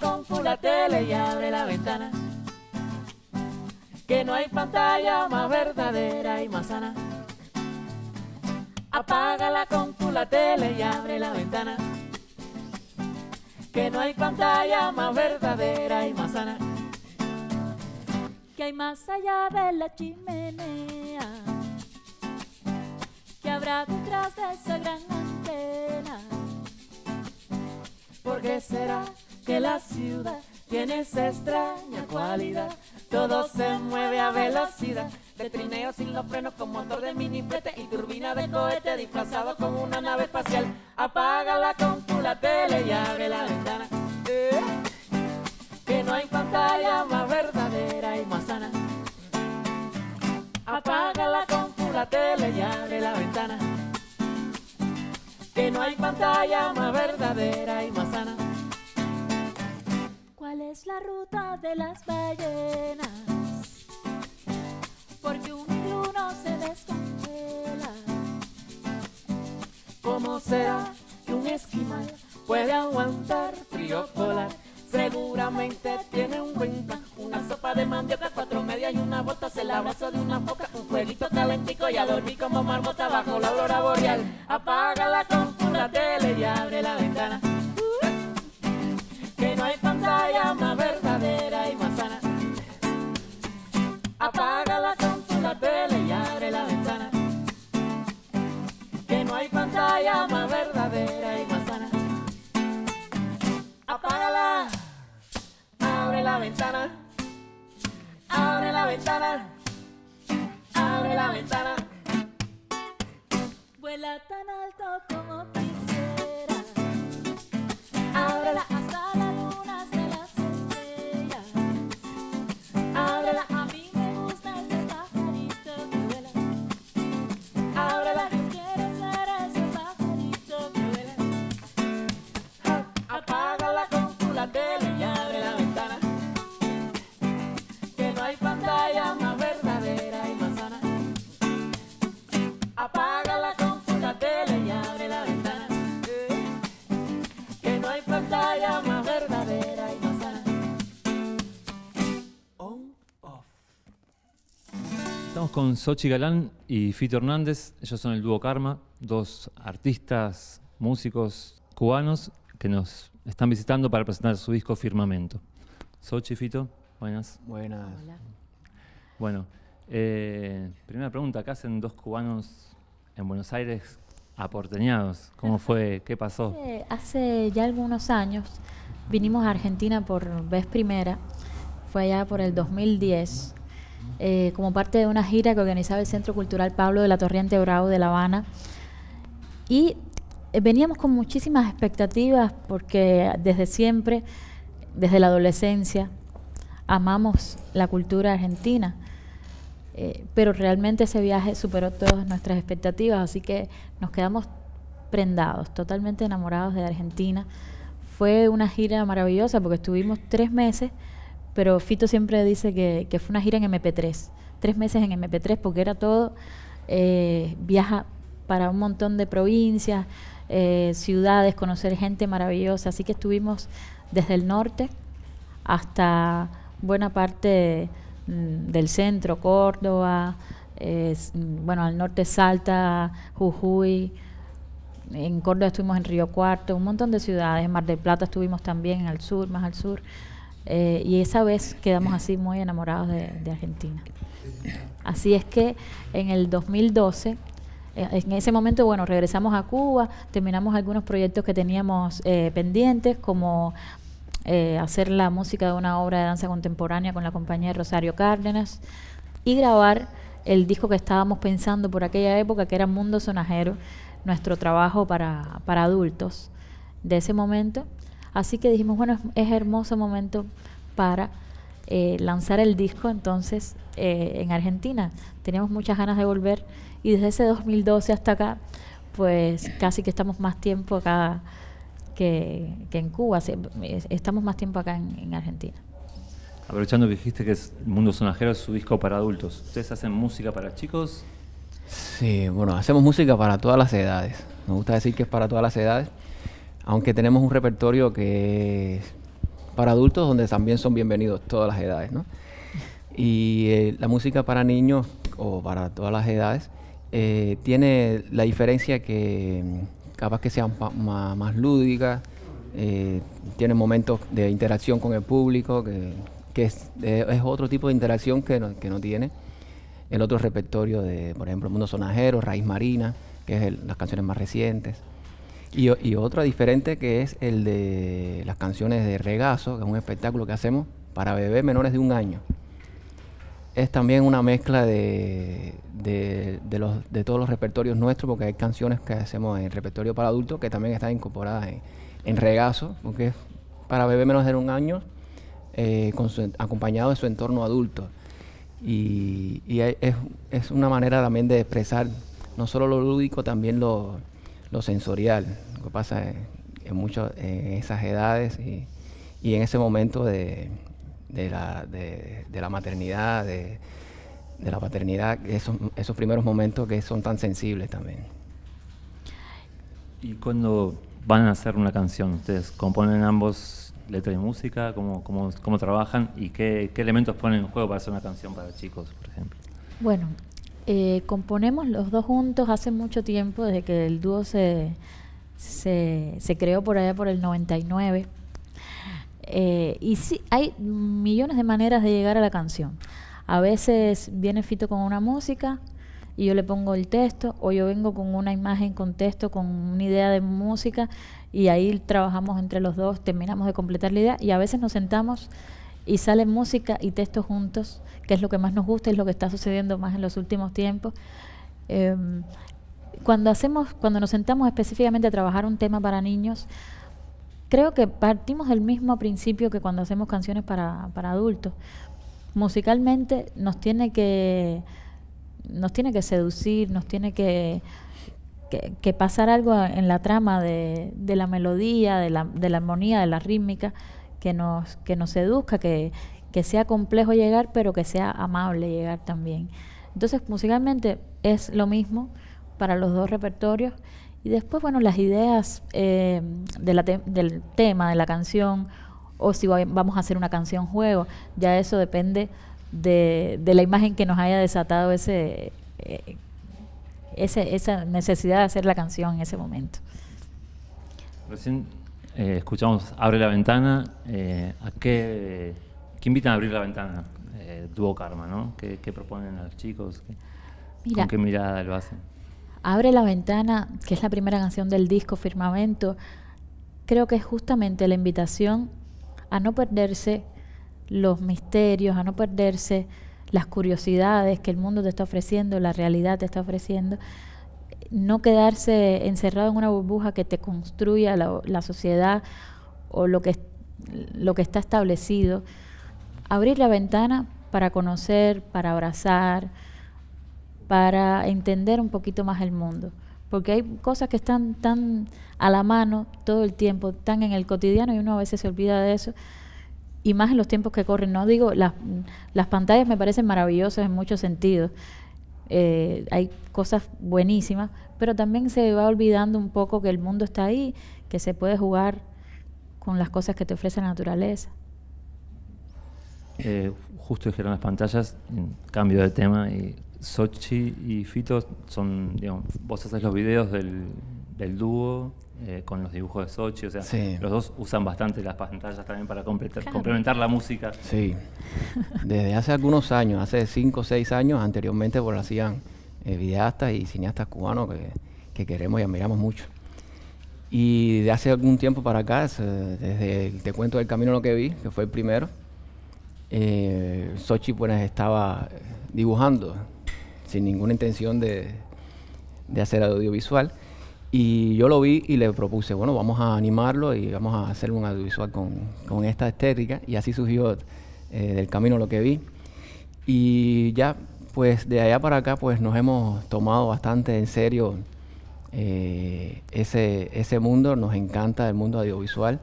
con full tele y abre la ventana. Que no hay pantalla más verdadera y más sana. Apágala con full tele y abre la ventana. Que no hay pantalla más verdadera y más sana. Que hay más allá de la chimenea. Que habrá detrás de esa gran antena. Porque será? que la ciudad tiene esa extraña cualidad. Todo se mueve a velocidad. De trineo sin los frenos con motor de mini y turbina de cohete disfrazado como una nave espacial. Apaga la la tele y abre la ventana. que no hay pantalla más verdadera y más sana. Apaga la la tele y abre la ventana. Que no hay pantalla más verdadera y más sana. ¿Cuál es la ruta de las ballenas? Porque un iglú no se descongela. ¿Cómo será que un esquimal puede aguantar frío polar? Seguramente tiene un buen Una sopa de mandioca, cuatro medias y una bota. Se la de una boca, un jueguito calentico y a dormir como marmota bajo la aurora boreal. Apaga la con tele y abre la ventana pantalla más verdadera y más sana. Apágala con tu la tele y abre la ventana. Que no hay pantalla más verdadera y más sana. Apágala, abre la ventana. Abre la ventana. Abre la ventana. Vuela tan alto como quisiera. la. con Sochi Galán y Fito Hernández. Ellos son el dúo Karma, dos artistas, músicos cubanos que nos están visitando para presentar su disco Firmamento. Sochi, Fito, buenas. Buenas. Hola. Bueno, eh, primera pregunta, ¿qué hacen dos cubanos en Buenos Aires aporteñados? ¿Cómo fue? ¿Qué pasó? Hace, hace ya algunos años vinimos a Argentina por vez primera, fue allá por el 2010 eh, como parte de una gira que organizaba el Centro Cultural Pablo de la Torriente Bravo de La Habana. Y eh, veníamos con muchísimas expectativas porque desde siempre, desde la adolescencia, amamos la cultura argentina. Eh, pero realmente ese viaje superó todas nuestras expectativas, así que nos quedamos prendados, totalmente enamorados de Argentina. Fue una gira maravillosa porque estuvimos tres meses pero Fito siempre dice que, fue una gira en MP3, tres meses en MP3 porque era todo, eh, viaja para un montón de provincias, eh, ciudades, conocer gente maravillosa, así que estuvimos desde el norte hasta buena parte mm, del centro, Córdoba, eh, mm, bueno, al norte Salta, Jujuy, en Córdoba estuvimos en Río Cuarto, un montón de ciudades, en Mar del Plata estuvimos también, al sur, más al sur. Eh, y esa vez quedamos así muy enamorados de, Argentina. Así es que en el 2012, eh, en ese momento, bueno, regresamos a Cuba, terminamos algunos proyectos que teníamos eh, pendientes, como hacer la música de una obra de danza contemporánea con la compañía de Rosario Cárdenas y grabar el disco que estábamos pensando por aquella época, que era Mundo Sonajero, nuestro trabajo para, para adultos de ese momento. Así que dijimos, bueno, es, hermoso momento para eh, lanzar el disco entonces eh, en Argentina. Teníamos muchas ganas de volver y desde ese 2012 hasta acá, pues casi que estamos más tiempo acá que, en Cuba, estamos más tiempo acá en, Argentina. Aprovechando que dijiste que es Mundo Sonajero es su disco para adultos, ¿ustedes hacen música para chicos? Sí, bueno, hacemos música para todas las edades. Nos gusta decir que es para todas las edades aunque tenemos un repertorio que es para adultos donde también son bienvenidos todas las edades, ¿no? Y eh, la música para niños o para todas las edades eh, tiene la diferencia que mm, capaz que sea más, lúdica, eh, tiene momentos de interacción con el público, que, es, otro tipo de interacción que no, tiene el otro repertorio de, por ejemplo, Mundo Sonajero, Raíz Marina, que es las canciones más recientes. Y, otra diferente que es el de las canciones de regazo, que es un espectáculo que hacemos para bebés menores de un año. Es también una mezcla de, los, de todos los repertorios nuestros, porque hay canciones que hacemos en repertorio para adultos que también están incorporadas en, regazo, porque es para bebés menores de un año, eh, acompañado de su entorno adulto. Y, es, es, una manera también de expresar no solo lo lúdico, también lo, lo sensorial. Lo que pasa en, mucho, en esas edades y, y en ese momento de, de, la, de la, maternidad, de, la paternidad, esos, esos primeros momentos que son tan sensibles también. ¿Y cuando van a hacer una canción? ¿Ustedes componen ambos letra y música? ¿Cómo, cómo, cómo trabajan? ¿Y qué, qué, elementos ponen en juego para hacer una canción para chicos, por ejemplo? Bueno, eh, componemos los dos juntos hace mucho tiempo, desde que el dúo se, se, creó por allá por el 99. Eh, y sí, hay millones de maneras de llegar a la canción. A veces viene Fito con una música y yo le pongo el texto, o yo vengo con una imagen, con texto, con una idea de música, y ahí trabajamos entre los dos, terminamos de completar la idea, y a veces nos sentamos y sale música y texto juntos, que es lo que más nos gusta, es lo que está sucediendo más en los últimos tiempos. Em, cuando hacemos, cuando nos sentamos específicamente a trabajar un tema para niños, creo que partimos del mismo principio que cuando hacemos canciones para, adultos. Musicalmente nos tiene que nos tiene que seducir, nos tiene que, pasar algo en la trama de, de la melodía, de la, de la armonía, de la rítmica que nos, que nos seduzca, que, que sea complejo llegar, pero que sea amable llegar también. Entonces, musicalmente es lo mismo para los dos repertorios. Y después, bueno, las ideas eh, de la del tema, de la canción, o si vamos a hacer una canción juego, ya eso depende de, de la imagen que nos haya desatado ese, eh, ese, esa necesidad de hacer la canción en ese momento. Eh, escuchamos Abre la ventana. Eh, ¿A qué, invitan a abrir la ventana? Eh, Karma, ¿no? ¿Qué, proponen a los chicos? Mira, ¿Con qué mirada lo hacen? Abre la ventana, que es la primera canción del disco Firmamento, creo que es justamente la invitación a no perderse los misterios, a no perderse las curiosidades que el mundo te está ofreciendo, la realidad te está ofreciendo, no quedarse encerrado en una burbuja que te construya la, sociedad o lo que, lo que está establecido. Abrir la ventana para conocer, para abrazar, para entender un poquito más el mundo. Porque hay cosas que están tan a la mano todo el tiempo, tan en el cotidiano y uno a veces se olvida de eso. Y más en los tiempos que corren, no digo, las, las pantallas me parecen maravillosas en muchos sentidos. Eh, hay cosas buenísimas, pero también se va olvidando un poco que el mundo está ahí, que se puede jugar con las cosas que te ofrece la naturaleza. Eh, justo dijeron las pantallas, cambio de tema, y Sochi y Fito son, vos haces los videos del dúo. Eh, con los dibujos de Sochi, o sea, los dos usan bastante las pantallas también para complementar la música. Sí, desde hace algunos años, hace 5 o 6 años, anteriormente pues, lo hacían eh, videastas y cineastas cubanos que, queremos y admiramos mucho. Y de hace algún tiempo para acá, eh, desde el Te cuento del camino lo que vi, que fue el primero, Sochi pues estaba dibujando sin ninguna intención de, de hacer audiovisual y yo lo vi y le propuse, bueno, vamos a animarlo y vamos a hacer un audiovisual con, esta estética. Y así surgió eh, del camino lo que vi. Y ya, pues de allá para acá, pues nos hemos tomado bastante en serio eh, ese, ese mundo. Nos encanta el mundo audiovisual.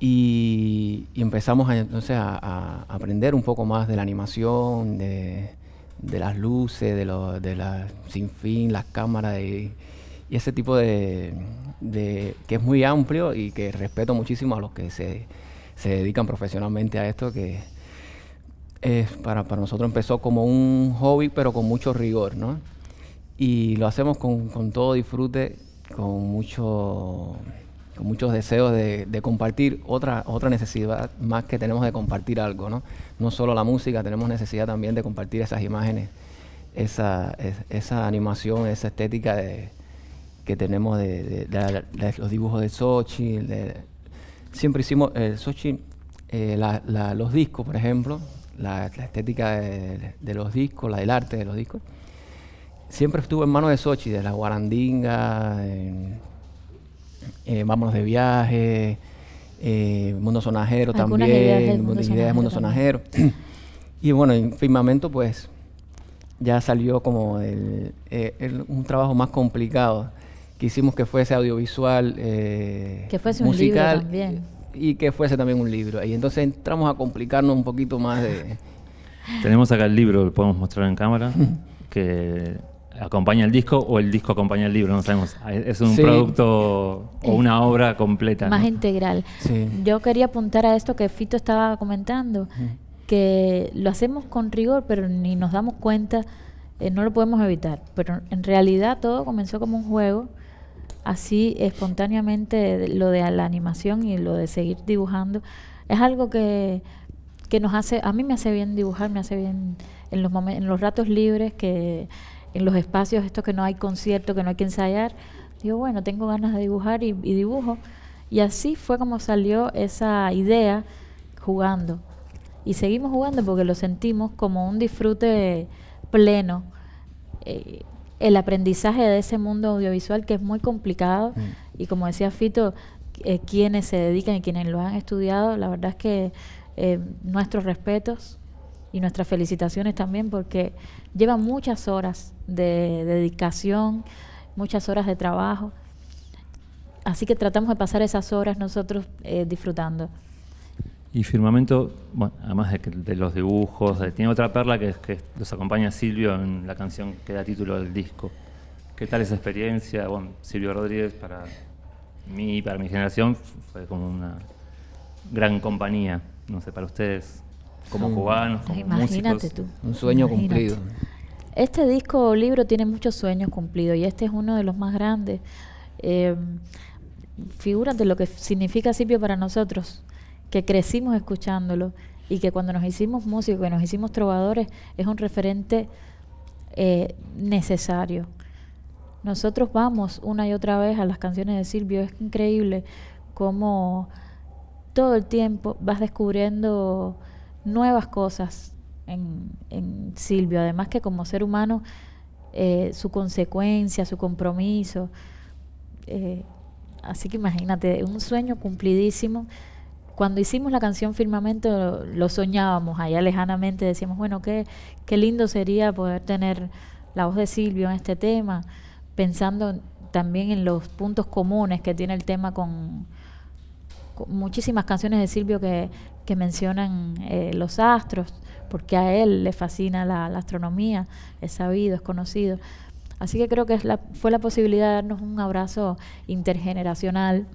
Y, empezamos entonces a, aprender un poco más de la animación, de, las luces, de, las sin las cámaras. De, y ese tipo de, que es muy amplio y que respeto muchísimo a los que se, dedican profesionalmente a esto, que es para, nosotros empezó como un hobby, pero con mucho rigor, ¿no? Y lo hacemos con, todo disfrute, con mucho con muchos deseos de, compartir otra, otra necesidad más que tenemos de compartir algo, ¿no? No solo la música, tenemos necesidad también de compartir esas imágenes, esa, esa animación, esa estética de, que tenemos de, los dibujos de Sochi. siempre hicimos, eh, Sochi, eh, los discos, por ejemplo, la, estética de, los discos, la del arte de los discos, siempre estuvo en manos de Sochi, de la guarandinga, eh, vámonos de viaje, mundo sonajero también, mundo ideas de mundo sonajero. y bueno, en firmamento, pues ya salió como un trabajo más complicado quisimos que fuese audiovisual, eh, que fuese musical, Y que fuese también un libro. Y entonces entramos a complicarnos un poquito más de... Tenemos acá el libro, lo podemos mostrar en cámara, que acompaña el disco o el disco acompaña el libro, no sabemos. Es un producto o una obra completa. Más integral. Yo quería apuntar a esto que Fito estaba comentando, que lo hacemos con rigor, pero ni nos damos cuenta, eh, no lo podemos evitar. Pero en realidad todo comenzó como un juego así espontáneamente lo de la animación y lo de seguir dibujando es algo que, nos hace, a mí me hace bien dibujar, me hace bien en los, en los ratos libres, que en los espacios estos que no hay concierto, que no hay que ensayar, digo, bueno, tengo ganas de dibujar y, dibujo. Y así fue como salió esa idea jugando. Y seguimos jugando porque lo sentimos como un disfrute pleno. Eh, el aprendizaje de ese mundo audiovisual que es muy complicado mm. y como decía Fito, eh, quienes se dedican y quienes lo han estudiado, la verdad es que eh, nuestros respetos y nuestras felicitaciones también porque lleva muchas horas de dedicación, muchas horas de trabajo. Así que tratamos de pasar esas horas nosotros eh, disfrutando. Y Firmamento, bueno, además de, los dibujos, tiene otra perla que, es que los acompaña Silvio en la canción que da título al disco. ¿Qué tal esa experiencia? Bueno, Silvio Rodríguez para mí y para mi generación fue como una gran compañía, no sé, para ustedes, como cubanos, como imagínate tú. Un sueño cumplido. Este disco o libro tiene muchos sueños cumplidos y este es uno de los más grandes. Eh, figúrate lo que significa Silvio para nosotros que crecimos escuchándolo y que cuando nos hicimos músicos, que nos hicimos trovadores, es un referente eh, necesario. Nosotros vamos una y otra vez a las canciones de Silvio, es increíble cómo todo el tiempo vas descubriendo nuevas cosas en, Silvio, además que como ser humano eh, su consecuencia, su compromiso. Eh, así que imagínate, un sueño cumplidísimo cuando hicimos la canción Firmamento lo, soñábamos allá lejanamente, decíamos, bueno, qué, qué lindo sería poder tener la voz de Silvio en este tema, pensando también en los puntos comunes que tiene el tema con, muchísimas canciones de Silvio que, mencionan eh, los astros, porque a él le fascina la, astronomía, es sabido, es conocido. Así que creo que es la, fue la posibilidad de darnos un abrazo intergeneracional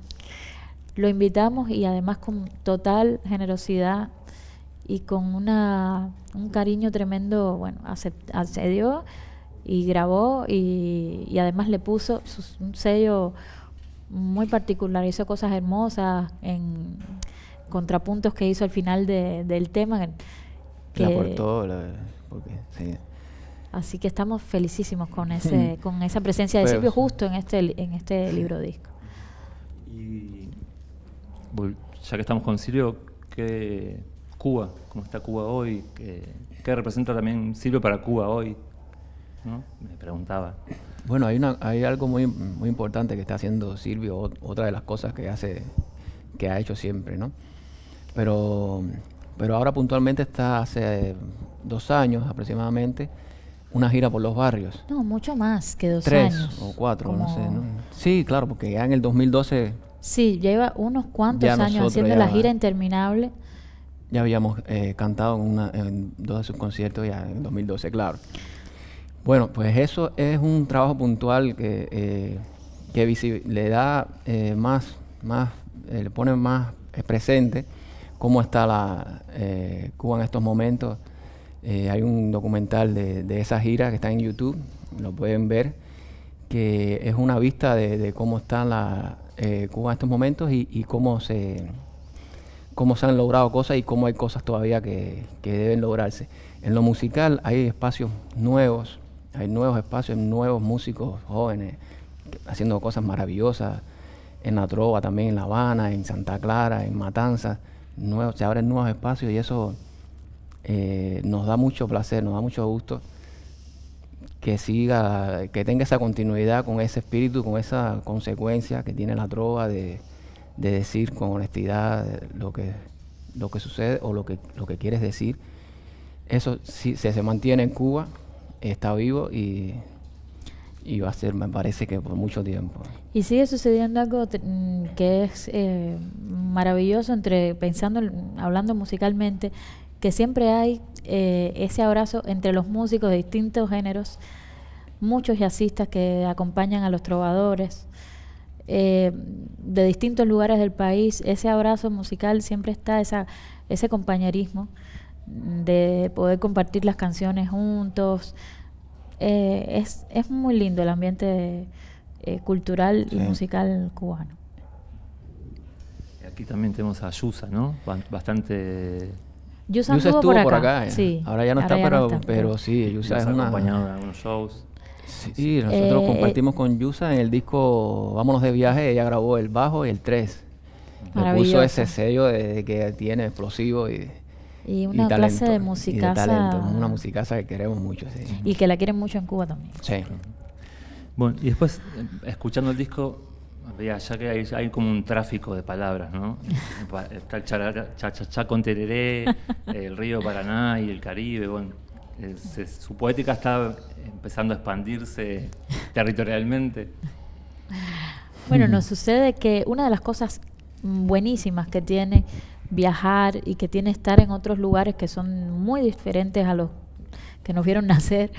lo invitamos y además con total generosidad y con una, un cariño tremendo, bueno, accedió y grabó y, y además le puso un sello muy particular, hizo cosas hermosas en contrapuntos que hizo al final de, del tema. Que, Así que estamos felicísimos con ese, con esa presencia de Silvio justo en este, en este libro disco ya que estamos con Silvio, ¿qué Cuba? ¿Cómo está Cuba hoy? ¿Qué, representa también Silvio para Cuba hoy? Me preguntaba. Bueno, hay, una, hay algo muy, muy importante que está haciendo Silvio, otra de las cosas que hace, que ha hecho siempre, ¿no? Pero, pero ahora puntualmente está hace dos años aproximadamente una gira por los barrios. No, mucho más que dos años. Tres o cuatro, no sé. ¿no? Sí, claro, porque ya en el 2012 Sí, lleva unos cuantos años haciendo la gira interminable. Ya habíamos eh, cantado en, dos de sus conciertos ya en 2012, claro. Bueno, pues eso es un trabajo puntual que, eh, le da eh, más, más le pone más presente cómo está la, Cuba en estos momentos. hay un documental de, esa gira que está en YouTube, lo pueden ver, que es una vista de cómo está la, eh, Cuba en estos momentos y, cómo se cómo se han logrado cosas y cómo hay cosas todavía que, deben lograrse. En lo musical hay espacios nuevos, hay nuevos espacios, nuevos músicos jóvenes haciendo cosas maravillosas en la Trova también, en La Habana, en Santa Clara, en Matanzas, se abren nuevos espacios y eso eh, nos da mucho placer, nos da mucho gusto que siga, que tenga esa continuidad con ese espíritu, con esa consecuencia que tiene la trova de, de decir con honestidad lo que, lo que sucede o lo que, lo que quieres decir. Eso si se, se mantiene en Cuba, está vivo y, va a ser, me parece que por mucho tiempo. Y sigue sucediendo algo mm, que es eh, maravilloso entre pensando, hablando musicalmente, que siempre hay eh, ese abrazo entre los músicos de distintos géneros, muchos jazzistas que acompañan a los trovadores eh, de distintos lugares del país, ese abrazo musical siempre está, ese compañerismo de poder compartir las canciones juntos. Eh, es, muy lindo el ambiente cultural y musical cubano. Aquí también tenemos a Yusa, ¿no? Bastante Yusa, estuvo, por, acá. Ahora ya no está, pero, sí, Yusa, es una... acompañado de algunos shows. Sí, nosotros eh, compartimos con Yusa en el disco Vámonos de viaje, ella grabó el bajo y el 3. Le puso ese sello de, que tiene explosivo y... Y una clase de musicaza. Y talento, una musicaza que queremos mucho. Y que la quieren mucho en Cuba también. Sí. Bueno, y después, eh, escuchando el disco, ya, que hay, como un tráfico de palabras, ¿no? Está el chachachá con tereré, el río Paraná y el Caribe, bueno. Eh, su poética está empezando a expandirse territorialmente. Bueno, mm. nos sucede que una de las cosas buenísimas que tiene viajar y que tiene estar en otros lugares que son muy diferentes a los que nos vieron nacer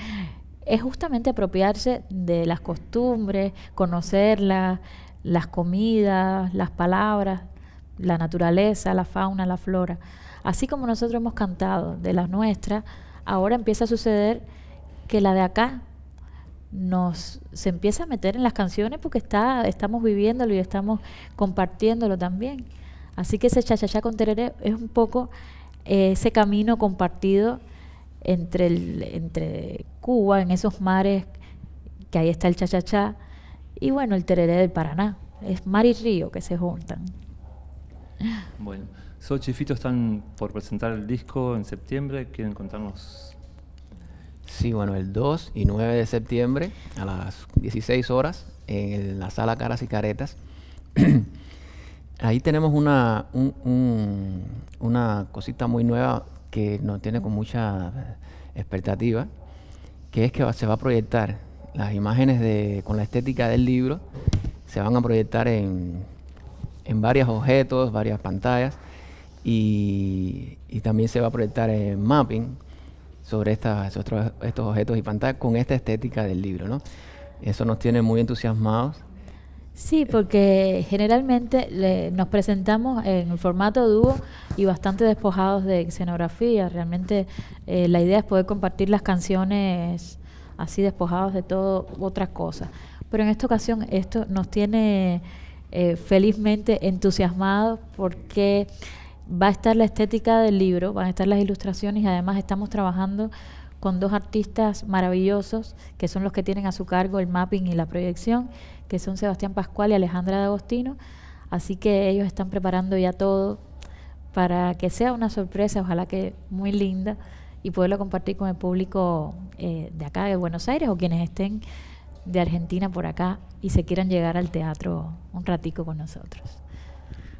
es justamente apropiarse de las costumbres, conocerlas, las comidas, las palabras, la naturaleza, la fauna, la flora. Así como nosotros hemos cantado de las nuestras, ahora empieza a suceder que la de acá nos se empieza a meter en las canciones porque está estamos viviéndolo y estamos compartiéndolo también. Así que ese chachachá con tereré es un poco eh, ese camino compartido entre entre Cuba en esos mares que ahí está el chachachá y bueno, el tereré del Paraná. Es mar y río que se juntan. Bueno, Sochifito y están por presentar el disco en septiembre. ¿Quieren contarnos? Sí, bueno, el 2 y 9 de septiembre a las 16 horas en la sala Caras y Caretas. Ahí tenemos una, una cosita muy nueva que nos tiene con mucha expectativa, que es que se va a proyectar las imágenes de, con la estética del libro se van a proyectar en, varios objetos, varias pantallas y, también se va a proyectar en mapping sobre estas, estos, objetos y pantallas con esta estética del libro. ¿no? Eso nos tiene muy entusiasmados. Sí, porque generalmente nos presentamos en el formato dúo y bastante despojados de escenografía. Realmente eh, la idea es poder compartir las canciones así despojados de todo otras cosas. Pero en esta ocasión esto nos tiene eh, felizmente entusiasmados porque va a estar la estética del libro, van a estar las ilustraciones y además estamos trabajando con dos artistas maravillosos que son los que tienen a su cargo el mapping y la proyección, que son Sebastián Pascual y Alejandra Agostino. Así que ellos están preparando ya todo para que sea una sorpresa, ojalá que muy linda y poderlo compartir con el público eh, de acá, de Buenos Aires, o quienes estén de Argentina por acá y se quieran llegar al teatro un ratico con nosotros.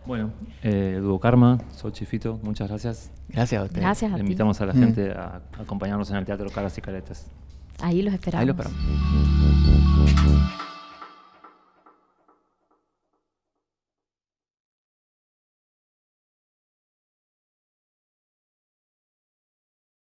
Bueno, eh, Duo Karma, Chifito, muchas gracias. Gracias a ustedes. Gracias Le Invitamos a la mm. gente a acompañarnos en el Teatro Caras y Caretas. Ahí los esperamos. Ahí los esperamos.